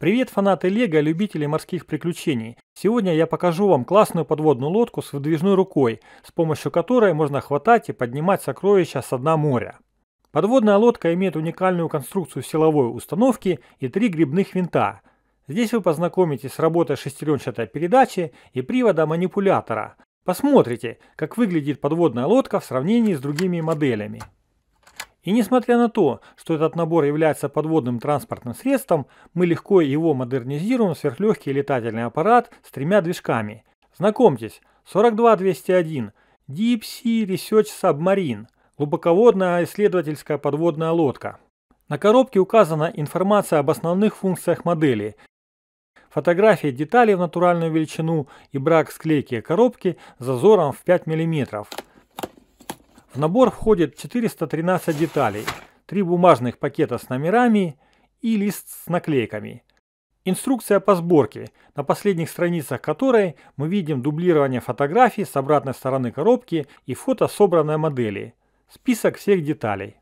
Привет, фанаты Лего, любители морских приключений. Сегодня я покажу вам классную подводную лодку с выдвижной рукой, с помощью которой можно хватать и поднимать сокровища с дна моря. Подводная лодка имеет уникальную конструкцию силовой установки и три грибных винта. Здесь вы познакомитесь с работой шестеренчатой передачи и привода манипулятора. Посмотрите, как выглядит подводная лодка в сравнении с другими моделями. И несмотря на то, что этот набор является подводным транспортным средством, мы легко его модернизируем в сверхлегкий летательный аппарат с тремя движками. Знакомьтесь, 42201 Deep Sea Research Submarine – глубоководная исследовательская подводная лодка. На коробке указана информация об основных функциях модели, фотографии деталей в натуральную величину и брак склейки коробки с зазором в 5 мм. В набор входит 413 деталей, 3 бумажных пакета с номерами и лист с наклейками. Инструкция по сборке, на последних страницах которой мы видим дублирование фотографий с обратной стороны коробки и фото собранной модели. Список всех деталей.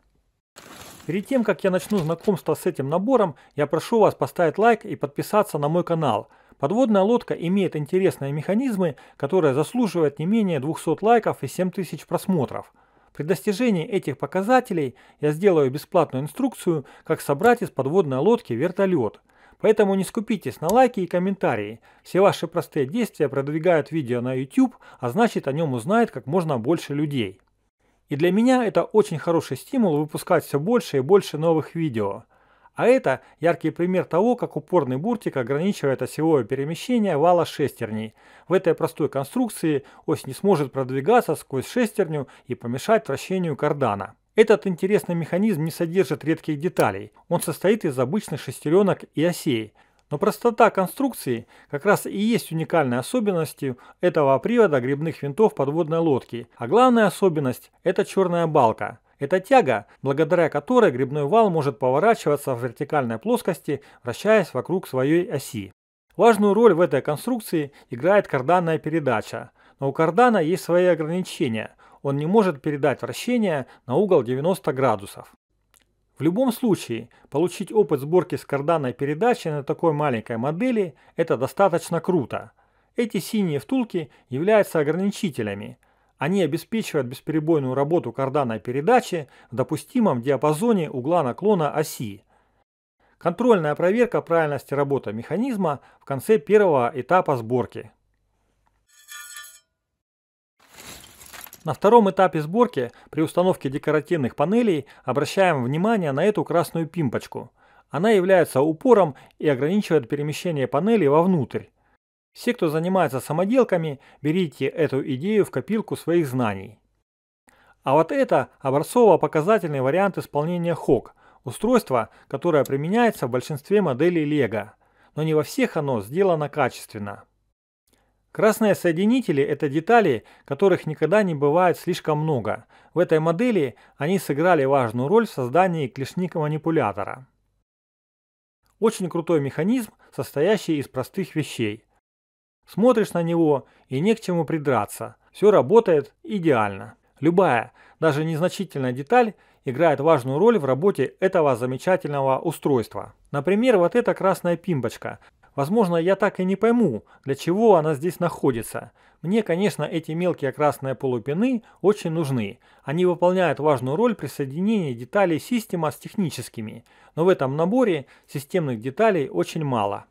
Перед тем, как я начну знакомство с этим набором, я прошу вас поставить лайк и подписаться на мой канал. Подводная лодка имеет интересные механизмы, которые заслуживают не менее 200 лайков и 7000 просмотров. При достижении этих показателей я сделаю бесплатную инструкцию, как собрать из подводной лодки вертолет. Поэтому не скупитесь на лайки и комментарии. Все ваши простые действия продвигают видео на YouTube, а значит о нем узнает как можно больше людей. И для меня это очень хороший стимул выпускать все больше и больше новых видео. А это яркий пример того, как упорный буртик ограничивает осевое перемещение вала шестерней. В этой простой конструкции ось не сможет продвигаться сквозь шестерню и помешать вращению кардана. Этот интересный механизм не содержит редких деталей. Он состоит из обычных шестеренок и осей. Но простота конструкции как раз и есть уникальной особенностью этого привода грибных винтов подводной лодки. А главная особенность – это черная балка – это тяга, благодаря которой грибной вал может поворачиваться в вертикальной плоскости, вращаясь вокруг своей оси. Важную роль в этой конструкции играет карданная передача. Но у кардана есть свои ограничения. Он не может передать вращение на угол 90 градусов. В любом случае, получить опыт сборки с карданной передачей на такой маленькой модели – это достаточно круто. Эти синие втулки являются ограничителями – они обеспечивают бесперебойную работу карданной передачи в допустимом диапазоне угла наклона оси. Контрольная проверка правильности работы механизма в конце первого этапа сборки. На втором этапе сборки при установке декоративных панелей обращаем внимание на эту красную пимпочку. Она является упором и ограничивает перемещение панели вовнутрь. Все, кто занимается самоделками, берите эту идею в копилку своих знаний. А вот это образцово-показательный вариант исполнения ХОК, устройство, которое применяется в большинстве моделей Лего, но не во всех оно сделано качественно. Красные соединители – это детали, которых никогда не бывает слишком много. В этой модели они сыграли важную роль в создании клешника-манипулятора. Очень крутой механизм, состоящий из простых вещей. Смотришь на него и не к чему придраться. Все работает идеально. Любая, даже незначительная деталь играет важную роль в работе этого замечательного устройства. Например, вот эта красная пимпочка. Возможно, я так и не пойму, для чего она здесь находится. Мне, конечно, эти мелкие красные полупины очень нужны. Они выполняют важную роль при соединении деталей системы с техническими, но в этом наборе системных деталей очень мало.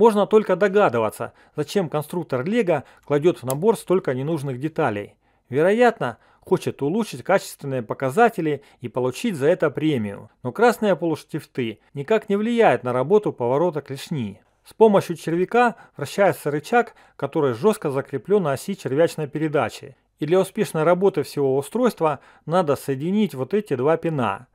Можно только догадываться, зачем конструктор Лего кладет в набор столько ненужных деталей. Вероятно, хочет улучшить качественные показатели и получить за это премию. Но красные полуштифты никак не влияют на работу поворота клешни. С помощью червяка вращается рычаг, который жестко закреплен на оси червячной передачи. И для успешной работы всего устройства надо соединить вот эти два пина.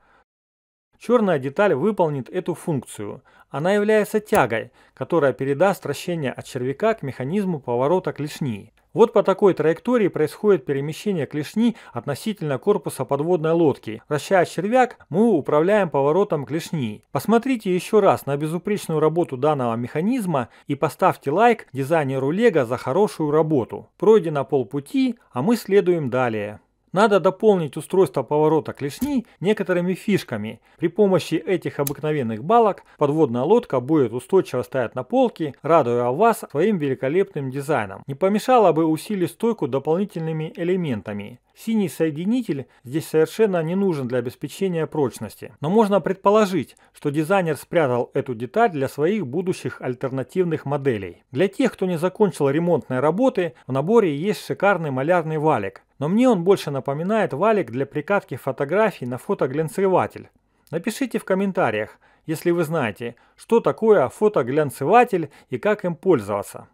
Черная деталь выполнит эту функцию. Она является тягой, которая передаст вращение от червяка к механизму поворота клешни. Вот по такой траектории происходит перемещение клешни относительно корпуса подводной лодки. Вращая червяк, мы управляем поворотом клешни. Посмотрите еще раз на безупречную работу данного механизма и поставьте лайк дизайнеру Лего за хорошую работу. Пройдено полпути, а мы следуем далее. Надо дополнить устройство поворота клешни некоторыми фишками. При помощи этих обыкновенных балок подводная лодка будет устойчиво стоять на полке, радуя вас своим великолепным дизайном. Не помешало бы усилить стойку дополнительными элементами. Синий соединитель здесь совершенно не нужен для обеспечения прочности, но можно предположить, что дизайнер спрятал эту деталь для своих будущих альтернативных моделей. Для тех, кто не закончил ремонтные работы, в наборе есть шикарный малярный валик, но мне он больше напоминает валик для прикатки фотографий на фотоглянцеватель. Напишите в комментариях, если вы знаете, что такое фотоглянцеватель и как им пользоваться.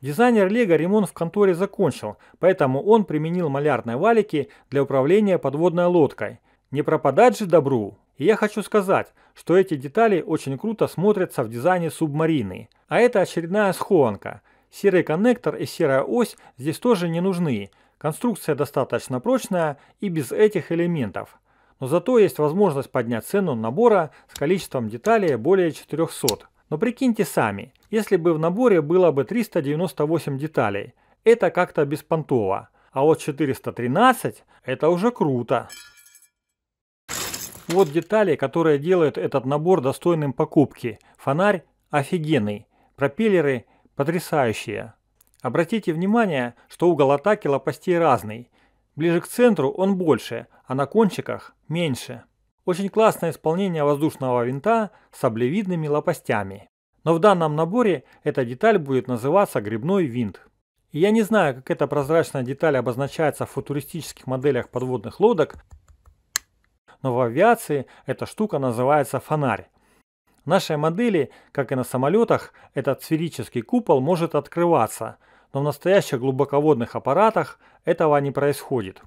Дизайнер Лего ремонт в конторе закончил, поэтому он применил малярные валики для управления подводной лодкой. Не пропадать же добру! И я хочу сказать, что эти детали очень круто смотрятся в дизайне субмарины. А это очередная схованка. Серый коннектор и серая ось здесь тоже не нужны. Конструкция достаточно прочная и без этих элементов. Но зато есть возможность поднять цену набора с количеством деталей более 400. Но прикиньте сами, если бы в наборе было бы 398 деталей. Это как-то беспонтово. А вот 413 – это уже круто. Вот детали, которые делают этот набор достойным покупки. Фонарь офигенный, пропеллеры потрясающие. Обратите внимание, что угол атаки лопастей разный. Ближе к центру он больше, а на кончиках меньше. Очень классное исполнение воздушного винта с облевидными лопастями. Но в данном наборе эта деталь будет называться грибной винт. И я не знаю, как эта прозрачная деталь обозначается в футуристических моделях подводных лодок, но в авиации эта штука называется фонарь. В нашей модели, как и на самолетах, этот сферический купол может открываться, но в настоящих глубоководных аппаратах этого не происходит.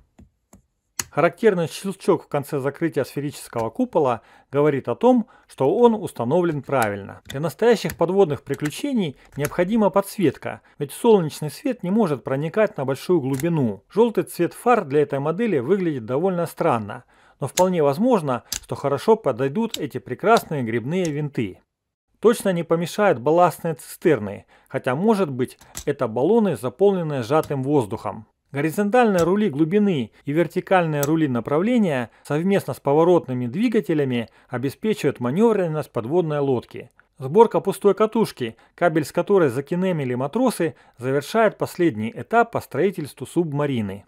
Характерный щелчок в конце закрытия сферического купола говорит о том, что он установлен правильно. Для настоящих подводных приключений необходима подсветка, ведь солнечный свет не может проникать на большую глубину. Желтый цвет фар для этой модели выглядит довольно странно, но вполне возможно, что хорошо подойдут эти прекрасные грибные винты. Точно не помешают балластные цистерны, хотя может быть это баллоны, заполненные сжатым воздухом. Горизонтальные рули глубины и вертикальные рули направления совместно с поворотными двигателями обеспечивают маневренность подводной лодки. Сборка пустой катушки, кабель с которой закинемили матросы, завершает последний этап по строительству субмарины.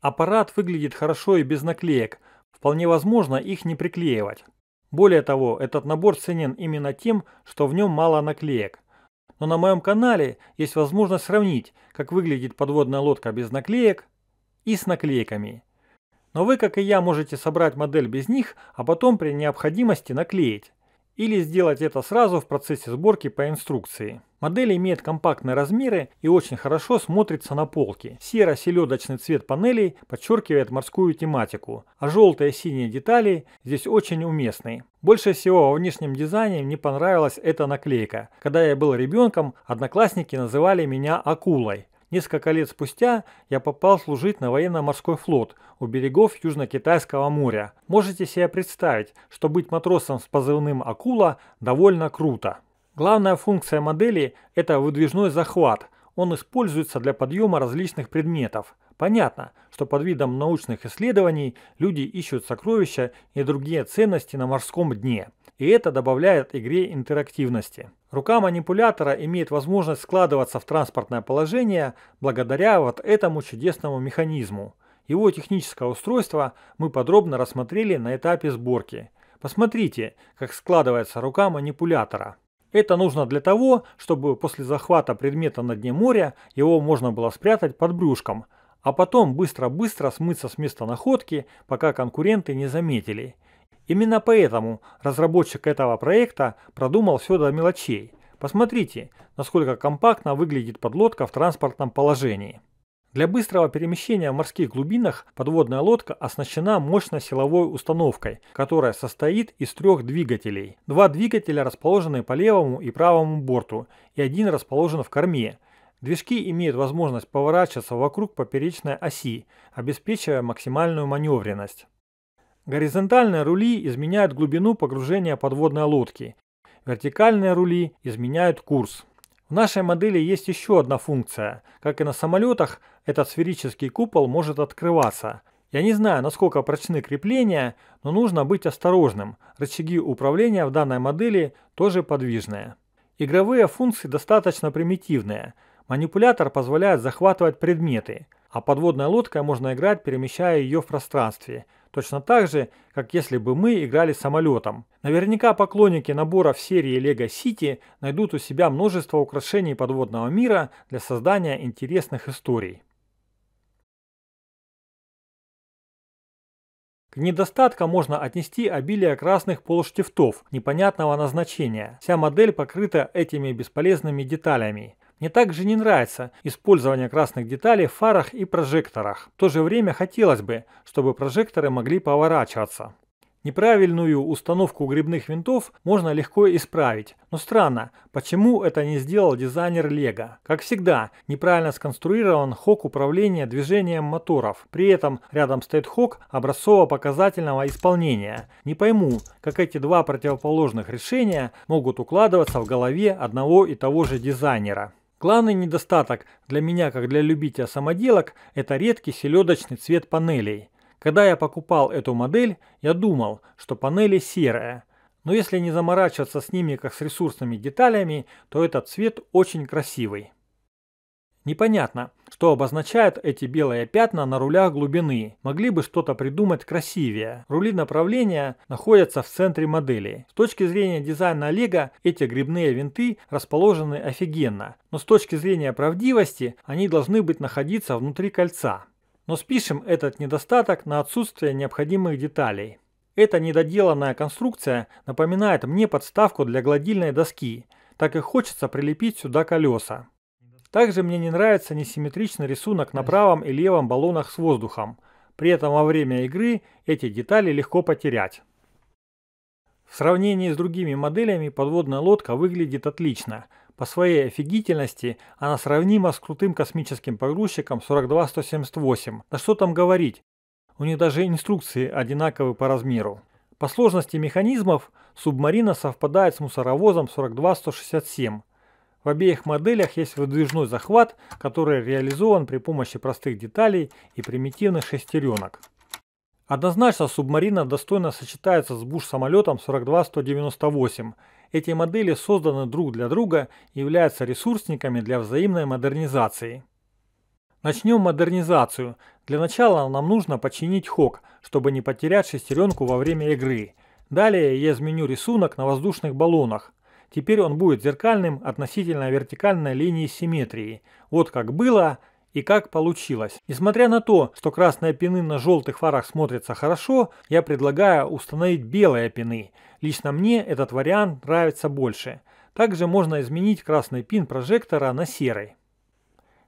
Аппарат выглядит хорошо и без наклеек, вполне возможно их не приклеивать. Более того, этот набор ценен именно тем, что в нем мало наклеек – но на моем канале есть возможность сравнить, как выглядит подводная лодка без наклеек и с наклейками. Но вы, как и я, можете собрать модель без них, а потом при необходимости наклеить или сделать это сразу в процессе сборки по инструкции. Модель имеет компактные размеры и очень хорошо смотрится на полке. Серо-селедочный цвет панелей подчеркивает морскую тематику, а желтые и синие детали здесь очень уместны. Больше всего во внешнем дизайне мне понравилась эта наклейка. Когда я был ребенком, одноклассники называли меня акулой. Несколько лет спустя я попал служить на военно-морской флот у берегов Южно-Китайского моря. Можете себе представить, что быть матросом с позывным «Акула» довольно круто. Главная функция модели – это выдвижной захват. Он используется для подъема различных предметов. Понятно, что под видом научных исследований люди ищут сокровища и другие ценности на морском дне. И это добавляет игре интерактивности. Рука манипулятора имеет возможность складываться в транспортное положение благодаря вот этому чудесному механизму. Его техническое устройство мы подробно рассмотрели на этапе сборки. Посмотрите, как складывается рука манипулятора. Это нужно для того, чтобы после захвата предмета на дне моря его можно было спрятать под брюшком, а потом быстро-быстро смыться с места находки, пока конкуренты не заметили – Именно поэтому разработчик этого проекта продумал все до мелочей. Посмотрите, насколько компактно выглядит подлодка в транспортном положении. Для быстрого перемещения в морских глубинах подводная лодка оснащена мощной силовой установкой, которая состоит из трех двигателей. Два двигателя расположены по левому и правому борту, и один расположен в корме. Движки имеют возможность поворачиваться вокруг поперечной оси, обеспечивая максимальную маневренность. Горизонтальные рули изменяют глубину погружения подводной лодки. Вертикальные рули изменяют курс. В нашей модели есть еще одна функция. Как и на самолетах, этот сферический купол может открываться. Я не знаю, насколько прочны крепления, но нужно быть осторожным. Рычаги управления в данной модели тоже подвижные. Игровые функции достаточно примитивные. Манипулятор позволяет захватывать предметы, а подводной лодкой можно играть, перемещая ее в пространстве – Точно так же, как если бы мы играли самолетом. Наверняка поклонники наборов серии Lego City найдут у себя множество украшений подводного мира для создания интересных историй. К недостаткам можно отнести обилие красных полуштифтов непонятного назначения. Вся модель покрыта этими бесполезными деталями. Мне также не нравится использование красных деталей в фарах и прожекторах. В то же время хотелось бы, чтобы прожекторы могли поворачиваться. Неправильную установку грибных винтов можно легко исправить, но странно, почему это не сделал дизайнер Лего. Как всегда, неправильно сконструирован хок управления движением моторов, при этом рядом стоит хок образцово-показательного исполнения. Не пойму, как эти два противоположных решения могут укладываться в голове одного и того же дизайнера. Главный недостаток для меня, как для любителя самоделок, это редкий селедочный цвет панелей. Когда я покупал эту модель, я думал, что панели серые. Но если не заморачиваться с ними как с ресурсными деталями, то этот цвет очень красивый. Непонятно, что обозначают эти белые пятна на рулях глубины. Могли бы что-то придумать красивее. Рули направления находятся в центре модели. С точки зрения дизайна Лего, эти грибные винты расположены офигенно. Но с точки зрения правдивости, они должны быть находиться внутри кольца. Но спишем этот недостаток на отсутствие необходимых деталей. Эта недоделанная конструкция напоминает мне подставку для гладильной доски. Так и хочется прилепить сюда колеса. Также мне не нравится несимметричный рисунок на правом и левом баллонах с воздухом. При этом во время игры эти детали легко потерять. В сравнении с другими моделями подводная лодка выглядит отлично. По своей офигительности она сравнима с крутым космическим погрузчиком 42178. Да что там говорить, у них даже инструкции одинаковы по размеру. По сложности механизмов субмарина совпадает с мусоровозом 42167, в обеих моделях есть выдвижной захват, который реализован при помощи простых деталей и примитивных шестеренок. Однозначно субмарина достойно сочетается с буш-самолетом 42198. Эти модели созданы друг для друга и являются ресурсниками для взаимной модернизации. Начнем модернизацию. Для начала нам нужно починить хок, чтобы не потерять шестеренку во время игры. Далее я изменю рисунок на воздушных баллонах. Теперь он будет зеркальным относительно вертикальной линии симметрии. Вот как было и как получилось. Несмотря на то, что красные пины на желтых фарах смотрятся хорошо, я предлагаю установить белые пины. Лично мне этот вариант нравится больше. Также можно изменить красный пин прожектора на серый.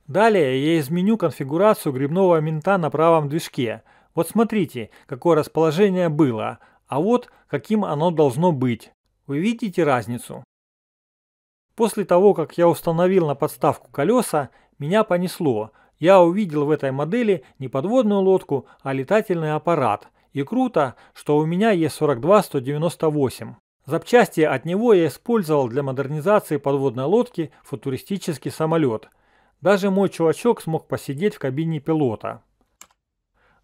Далее я изменю конфигурацию грибного мента на правом движке. Вот смотрите, какое расположение было, а вот каким оно должно быть. Вы видите разницу? После того, как я установил на подставку колеса, меня понесло. Я увидел в этой модели не подводную лодку, а летательный аппарат. И круто, что у меня есть 42-198. Запчасти от него я использовал для модернизации подводной лодки футуристический самолет. Даже мой чувачок смог посидеть в кабине пилота.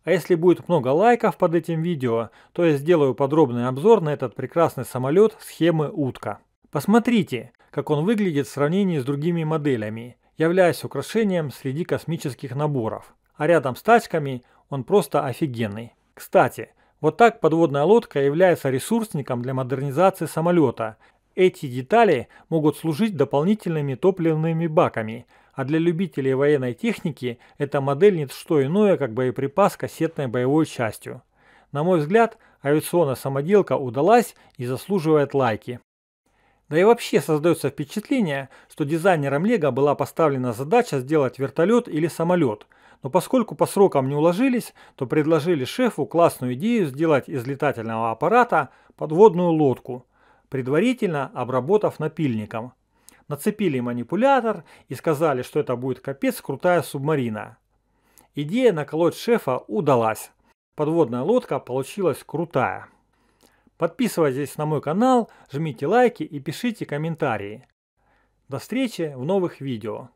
А если будет много лайков под этим видео, то я сделаю подробный обзор на этот прекрасный самолет схемы утка. Посмотрите, как он выглядит в сравнении с другими моделями, являясь украшением среди космических наборов. А рядом с тачками он просто офигенный. Кстати, вот так подводная лодка является ресурсником для модернизации самолета. Эти детали могут служить дополнительными топливными баками, а для любителей военной техники эта модель не что иное, как боеприпас кассетной боевой частью. На мой взгляд, авиационная самоделка удалась и заслуживает лайки. Да и вообще создается впечатление, что дизайнерам Лего была поставлена задача сделать вертолет или самолет, но поскольку по срокам не уложились, то предложили шефу классную идею сделать из летательного аппарата подводную лодку, предварительно обработав напильником. Нацепили манипулятор и сказали, что это будет капец крутая субмарина. Идея наколоть шефа удалась. Подводная лодка получилась крутая. Подписывайтесь на мой канал, жмите лайки и пишите комментарии. До встречи в новых видео.